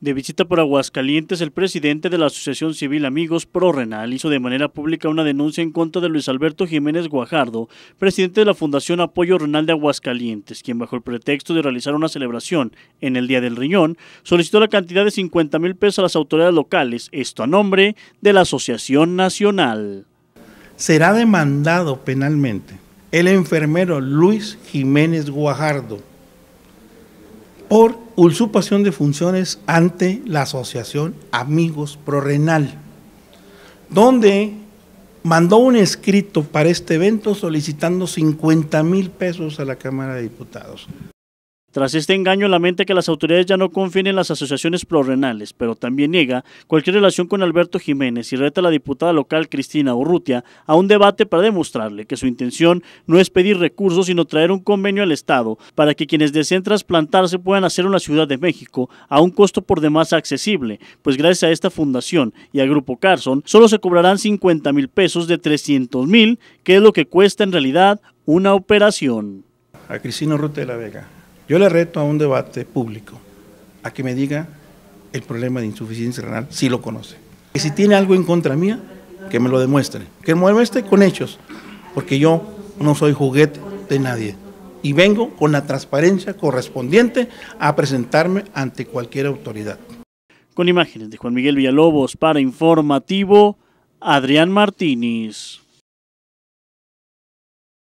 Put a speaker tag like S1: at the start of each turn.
S1: De visita por Aguascalientes, el presidente de la Asociación Civil Amigos ProRenal hizo de manera pública una denuncia en contra de Luis Alberto Jiménez Guajardo, presidente de la Fundación Apoyo Renal de Aguascalientes, quien bajo el pretexto de realizar una celebración en el Día del Riñón, solicitó la cantidad de 50 mil pesos a las autoridades locales, esto a nombre de la Asociación
S2: Nacional. Será demandado penalmente el enfermero Luis Jiménez Guajardo por usurpación de funciones ante la Asociación Amigos Prorenal, donde mandó un escrito para este evento solicitando 50 mil pesos a la Cámara de Diputados.
S1: Tras este engaño, lamenta que las autoridades ya no confíen en las asociaciones prorrenales, pero también niega cualquier relación con Alberto Jiménez y reta a la diputada local Cristina Urrutia a un debate para demostrarle que su intención no es pedir recursos, sino traer un convenio al Estado para que quienes deseen trasplantarse puedan hacer una Ciudad de México a un costo por demás accesible, pues gracias a esta fundación y a Grupo Carson solo se cobrarán 50 mil pesos de 300 mil, que es lo que cuesta en realidad una operación.
S2: A Cristina Urrutia de la Vega yo le reto a un debate público a que me diga el problema de insuficiencia renal, si lo conoce. Y si tiene algo en contra mía, que me lo demuestre. Que me este con hechos, porque yo no soy juguete de nadie. Y vengo con la transparencia correspondiente a presentarme ante cualquier autoridad.
S1: Con imágenes de Juan Miguel Villalobos para Informativo, Adrián Martínez.